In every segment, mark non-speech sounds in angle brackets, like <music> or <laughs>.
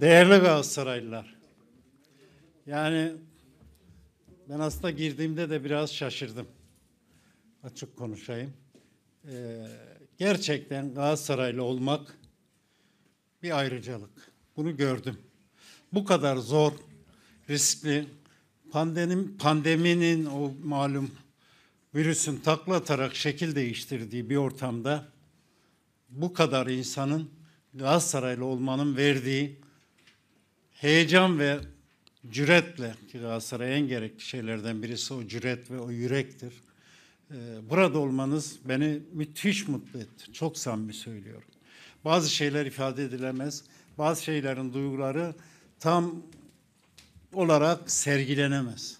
Değerli Galatasaraylılar. Yani ben aslında girdiğimde de biraz şaşırdım. Açık konuşayım. Ee, gerçekten Galatasaraylı olmak bir ayrıcalık. Bunu gördüm. Bu kadar zor, riskli, pandemin, pandeminin o malum virüsün takla atarak şekil değiştirdiği bir ortamda bu kadar insanın Galatasaraylı olmanın verdiği heyecan ve cüretle ki Galatasaray'a en gerekli şeylerden birisi o cüret ve o yürektir. Ee, burada olmanız beni müthiş mutlu etti. Çok samimi söylüyorum. Bazı şeyler ifade edilemez. Bazı şeylerin duyguları tam olarak sergilenemez.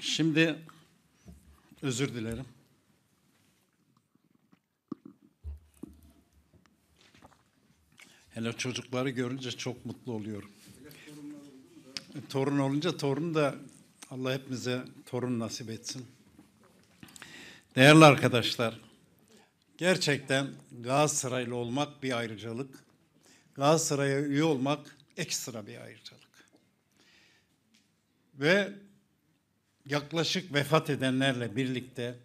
Şimdi özür dilerim. Hele çocukları görünce çok mutlu oluyorum. E, torun olunca torun da Allah hepimize torun nasip etsin. Değerli arkadaşlar, gerçekten Galatasaraylı olmak bir ayrıcalık. Galatasaray'a üye olmak ekstra bir ayrıcalık. Ve yaklaşık vefat edenlerle birlikte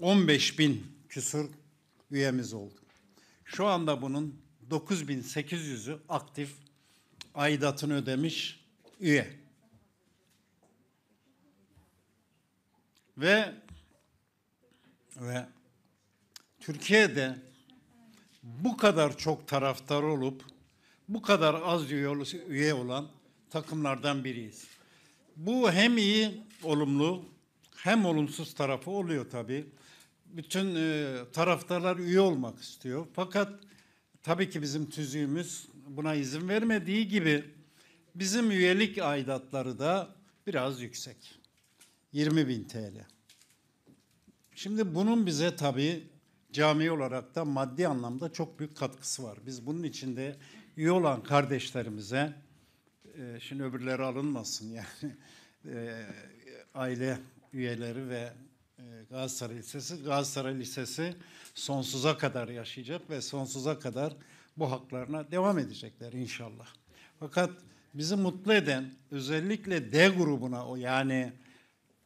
15 bin küsur üyemiz oldu. Şu anda bunun 9800'ü aktif aidatını ödemiş üye. Ve ve Türkiye'de bu kadar çok taraftar olup bu kadar az üye olan takımlardan biriyiz. Bu hem iyi, olumlu hem olumsuz tarafı oluyor tabii. Bütün e, taraftarlar üye olmak istiyor. Fakat Tabii ki bizim tüzüğümüz buna izin vermediği gibi bizim üyelik aidatları da biraz yüksek. 20 bin TL. Şimdi bunun bize tabii cami olarak da maddi anlamda çok büyük katkısı var. Biz bunun içinde üye olan kardeşlerimize, e, şimdi öbürleri alınmasın yani, <laughs> e, aile üyeleri ve ee, Galatasaray Lisesi, Galatasaray Lisesi sonsuza kadar yaşayacak ve sonsuza kadar bu haklarına devam edecekler inşallah. Fakat bizi mutlu eden özellikle D grubuna o yani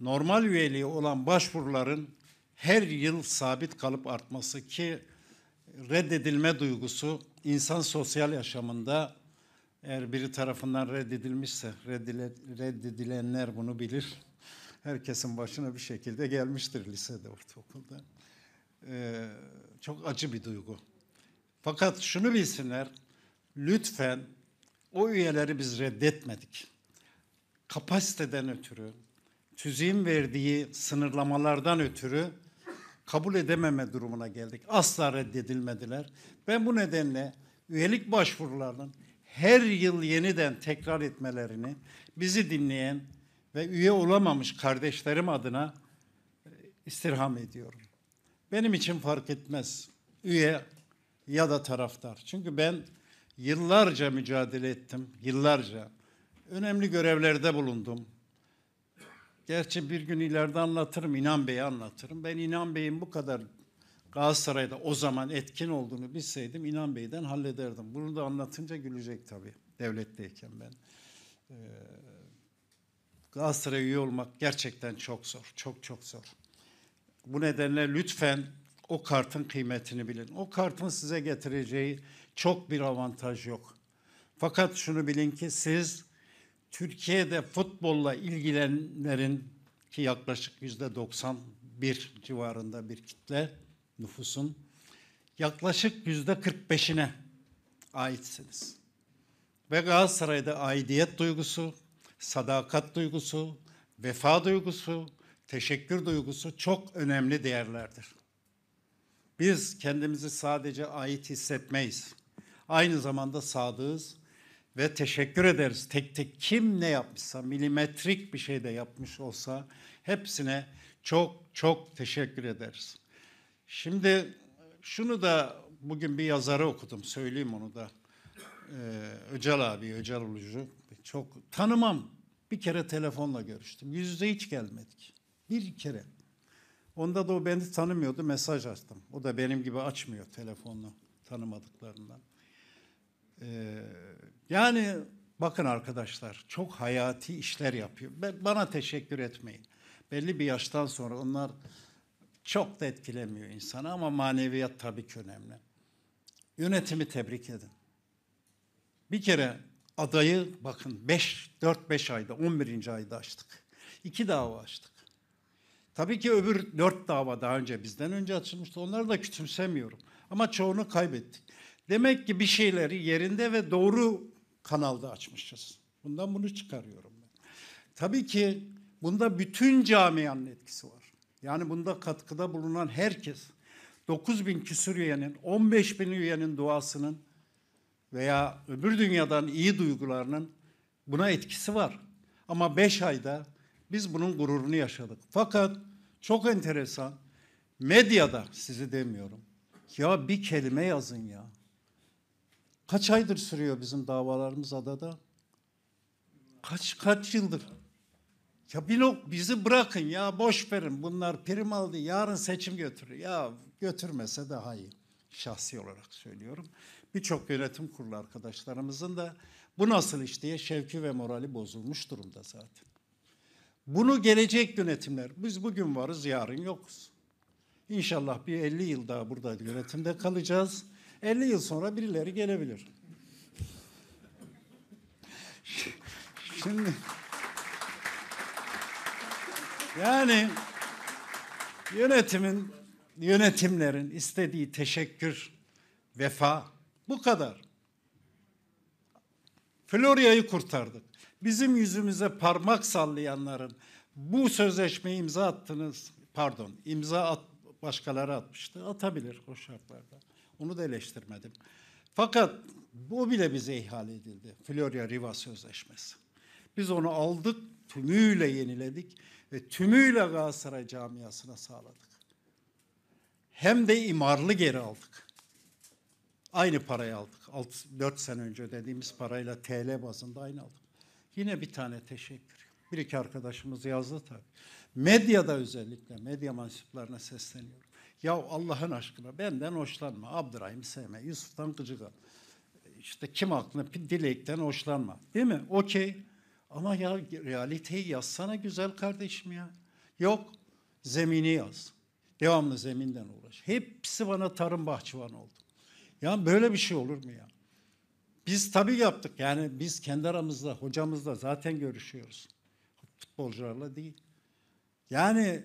normal üyeliği olan başvuruların her yıl sabit kalıp artması ki reddedilme duygusu insan sosyal yaşamında eğer biri tarafından reddedilmişse reddedilenler bunu bilir herkesin başına bir şekilde gelmiştir lisede, ortaokulda. Ee, çok acı bir duygu. Fakat şunu bilsinler, lütfen o üyeleri biz reddetmedik. Kapasiteden ötürü, tüzüğün verdiği sınırlamalardan ötürü kabul edememe durumuna geldik. Asla reddedilmediler. Ben bu nedenle üyelik başvurularının her yıl yeniden tekrar etmelerini bizi dinleyen ve üye olamamış kardeşlerim adına e, istirham ediyorum. Benim için fark etmez üye ya da taraftar. Çünkü ben yıllarca mücadele ettim, yıllarca. Önemli görevlerde bulundum. Gerçi bir gün ileride anlatırım, İnan Bey'i anlatırım. Ben İnan Bey'in bu kadar Galatasaray'da o zaman etkin olduğunu bilseydim İnan Bey'den hallederdim. Bunu da anlatınca gülecek tabii devletteyken ben. Ee, Galatasaray'a üye olmak gerçekten çok zor. Çok çok zor. Bu nedenle lütfen o kartın kıymetini bilin. O kartın size getireceği çok bir avantaj yok. Fakat şunu bilin ki siz Türkiye'de futbolla ilgilenenlerin ki yaklaşık yüzde 91 civarında bir kitle nüfusun yaklaşık yüzde 45'ine aitsiniz. Ve Galatasaray'da aidiyet duygusu, sadakat duygusu, vefa duygusu, teşekkür duygusu çok önemli değerlerdir. Biz kendimizi sadece ait hissetmeyiz. Aynı zamanda sadığız ve teşekkür ederiz. Tek tek kim ne yapmışsa, milimetrik bir şey de yapmış olsa hepsine çok çok teşekkür ederiz. Şimdi şunu da bugün bir yazarı okudum, söyleyeyim onu da. Ee, Öcal abi, Öcal Ulucu çok tanımam. Bir kere telefonla görüştüm. Yüz yüze hiç gelmedik. Bir kere. Onda da o beni tanımıyordu. Mesaj açtım. O da benim gibi açmıyor telefonunu tanımadıklarından. Ee, yani bakın arkadaşlar çok hayati işler yapıyor. Ben, bana teşekkür etmeyin. Belli bir yaştan sonra onlar çok da etkilemiyor insanı ama maneviyat tabii ki önemli. Yönetimi tebrik edin. Bir kere adayı bakın 5 4-5 ayda 11. ayda açtık. İki dava açtık. Tabii ki öbür dört dava daha önce bizden önce açılmıştı. Onları da küçümsemiyorum. Ama çoğunu kaybettik. Demek ki bir şeyleri yerinde ve doğru kanalda açmışız. Bundan bunu çıkarıyorum ben. Tabii ki bunda bütün camianın etkisi var. Yani bunda katkıda bulunan herkes 9 bin küsur üyenin, 15 bin üyenin duasının veya öbür dünyadan iyi duygularının buna etkisi var. Ama beş ayda biz bunun gururunu yaşadık. Fakat çok enteresan medyada sizi demiyorum. Ya bir kelime yazın ya. Kaç aydır sürüyor bizim davalarımız adada? Kaç kaç yıldır? Ya bir nok bizi bırakın ya boş verin bunlar prim aldı yarın seçim götürür. Ya götürmese daha iyi şahsi olarak söylüyorum birçok yönetim kurulu arkadaşlarımızın da bu nasıl iş diye şevki ve morali bozulmuş durumda zaten. Bunu gelecek yönetimler, biz bugün varız yarın yokuz. İnşallah bir 50 yıl daha burada yönetimde kalacağız. 50 yıl sonra birileri gelebilir. <laughs> Şimdi yani yönetimin yönetimlerin istediği teşekkür, vefa, bu kadar. Florya'yı kurtardık. Bizim yüzümüze parmak sallayanların bu sözleşmeyi imza attınız. Pardon, imza at, başkaları atmıştı. Atabilir o şartlarda. Onu da eleştirmedim. Fakat bu bile bize ihale edildi. Florya Riva Sözleşmesi. Biz onu aldık, tümüyle yeniledik ve tümüyle Galatasaray camiasına sağladık. Hem de imarlı geri aldık. Aynı parayı aldık. 6, 4 sene önce dediğimiz parayla TL bazında aynı aldık. Yine bir tane teşekkür. Bir iki arkadaşımız yazdı tabii. Medyada özellikle medya mensuplarına sesleniyorum. Ya Allah'ın aşkına benden hoşlanma. Abdurrahim sevme. Yusuf'tan gıcık İşte kim aklına dilekten hoşlanma. Değil mi? Okey. Ama ya realiteyi yazsana güzel kardeşim ya. Yok. Zemini yaz. Devamlı zeminden uğraş. Hepsi bana tarım bahçıvan oldu. Ya böyle bir şey olur mu ya? Biz tabii yaptık. Yani biz kendi aramızda, hocamızla zaten görüşüyoruz. Futbolcularla değil. Yani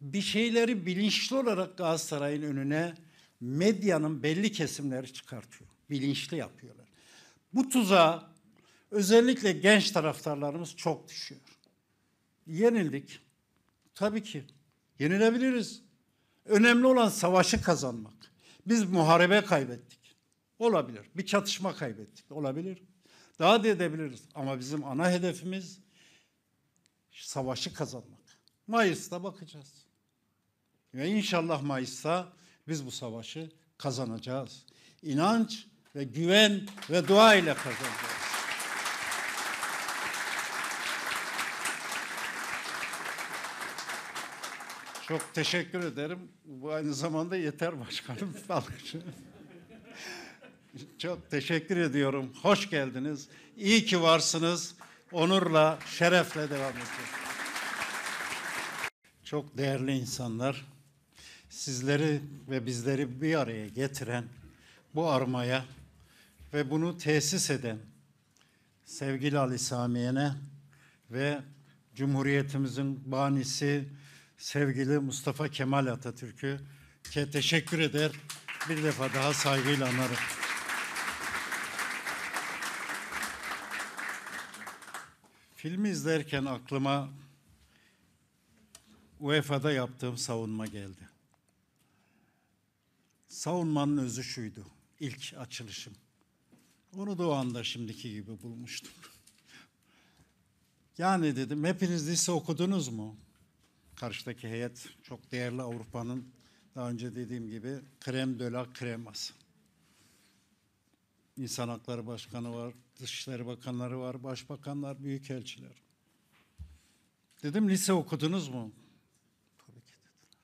bir şeyleri bilinçli olarak Galatasaray'ın önüne medyanın belli kesimleri çıkartıyor. Bilinçli yapıyorlar. Bu tuzağa özellikle genç taraftarlarımız çok düşüyor. Yenildik. Tabii ki yenilebiliriz. Önemli olan savaşı kazanmak. Biz muharebe kaybettik. Olabilir. Bir çatışma kaybettik. Olabilir. Daha da edebiliriz. Ama bizim ana hedefimiz savaşı kazanmak. Mayıs'ta bakacağız. Ve inşallah Mayıs'ta biz bu savaşı kazanacağız. İnanç ve güven ve dua ile kazanacağız. Çok teşekkür ederim. Bu aynı zamanda yeter başkanım. <laughs> Çok teşekkür ediyorum. Hoş geldiniz. İyi ki varsınız. Onurla, şerefle devam edeceğiz. Çok değerli insanlar, sizleri ve bizleri bir araya getiren bu armaya ve bunu tesis eden sevgili Ali Samiye'ne ve Cumhuriyetimizin banisi, sevgili Mustafa Kemal Atatürk'ü ke teşekkür eder. Bir defa daha saygıyla anarım. Filmi izlerken aklıma UEFA'da yaptığım savunma geldi. Savunmanın özü şuydu. İlk açılışım. Onu da o anda şimdiki gibi bulmuştum. <laughs> Yani dedim hepiniz lise okudunuz mu? karşıdaki heyet çok değerli Avrupa'nın daha önce dediğim gibi krem de la kremas. İnsan Hakları Başkanı var, Dışişleri Bakanları var, Başbakanlar, Büyükelçiler. Dedim lise okudunuz mu? Tabii ki dediler.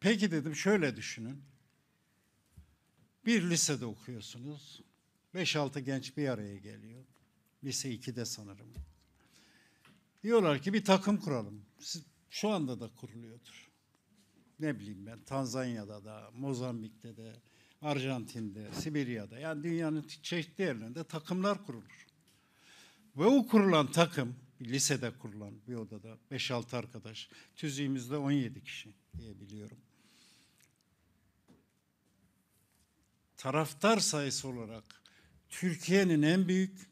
Peki dedim şöyle düşünün. Bir lisede okuyorsunuz. 5-6 genç bir araya geliyor. Lise 2'de sanırım. Diyorlar ki bir takım kuralım. Şu anda da kuruluyordur. Ne bileyim ben Tanzanya'da da, Mozambik'te de, Arjantin'de, Sibirya'da yani dünyanın çeşitli yerlerinde takımlar kurulur. Ve o kurulan takım lisede kurulan bir odada 5-6 arkadaş. Tüzüğümüzde 17 kişi diye biliyorum. Taraftar sayısı olarak Türkiye'nin en büyük,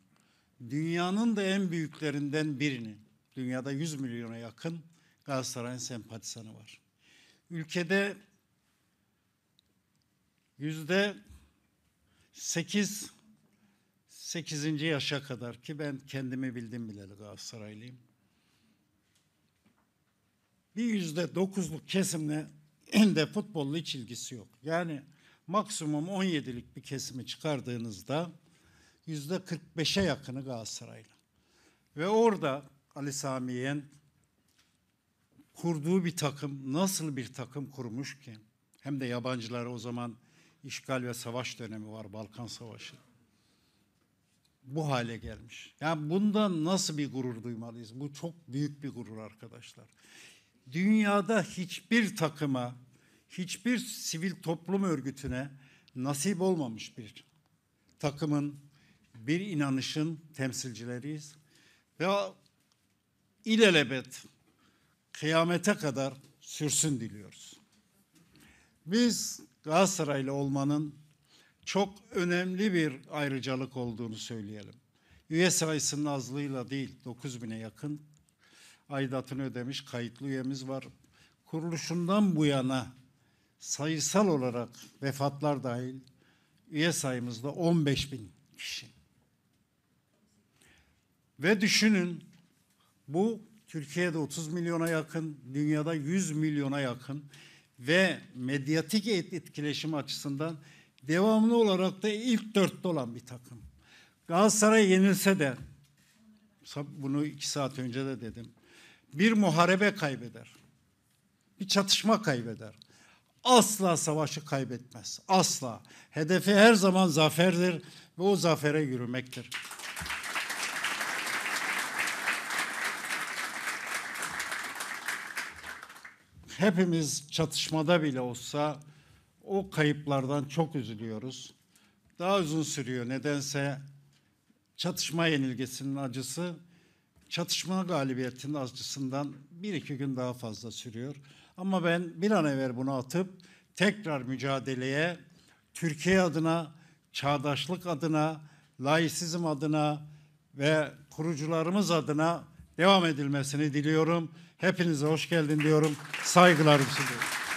dünyanın da en büyüklerinden birini Dünyada 100 milyona yakın Galatasaray'ın sempatisanı var. Ülkede yüzde 8 8. yaşa kadar ki ben kendimi bildim bileli Galatasaraylıyım. Bir yüzde dokuzluk kesimle <clears throat> de futbolla hiç ilgisi yok. Yani maksimum 17'lik bir kesimi çıkardığınızda yüzde 45'e yakını Galatasaraylı. Ve orada Ali Sami kurduğu bir takım nasıl bir takım kurmuş ki? Hem de yabancılara o zaman işgal ve savaş dönemi var Balkan Savaşı. Bu hale gelmiş. Yani bundan nasıl bir gurur duymalıyız? Bu çok büyük bir gurur arkadaşlar. Dünyada hiçbir takıma, hiçbir sivil toplum örgütüne nasip olmamış bir takımın, bir inanışın temsilcileriyiz. Ve ilelebet kıyamete kadar sürsün diliyoruz. Biz Galatasaraylı olmanın çok önemli bir ayrıcalık olduğunu söyleyelim. Üye sayısının azlığıyla değil, 9 bine yakın aidatını ödemiş kayıtlı üyemiz var. Kuruluşundan bu yana sayısal olarak vefatlar dahil üye sayımızda 15 bin kişi. Ve düşünün bu Türkiye'de 30 milyona yakın, dünyada 100 milyona yakın ve medyatik etkileşim açısından devamlı olarak da ilk dörtte olan bir takım. Galatasaray yenilse de, bunu iki saat önce de dedim, bir muharebe kaybeder. Bir çatışma kaybeder. Asla savaşı kaybetmez. Asla. Hedefi her zaman zaferdir ve o zafere yürümektir. hepimiz çatışmada bile olsa o kayıplardan çok üzülüyoruz. Daha uzun sürüyor nedense çatışma yenilgesinin acısı çatışma galibiyetinin acısından bir iki gün daha fazla sürüyor. Ama ben bir an evvel bunu atıp tekrar mücadeleye Türkiye adına, çağdaşlık adına, laisizm adına ve kurucularımız adına devam edilmesini diliyorum. Hepinize hoş geldin diyorum. Saygılarımı sunuyorum.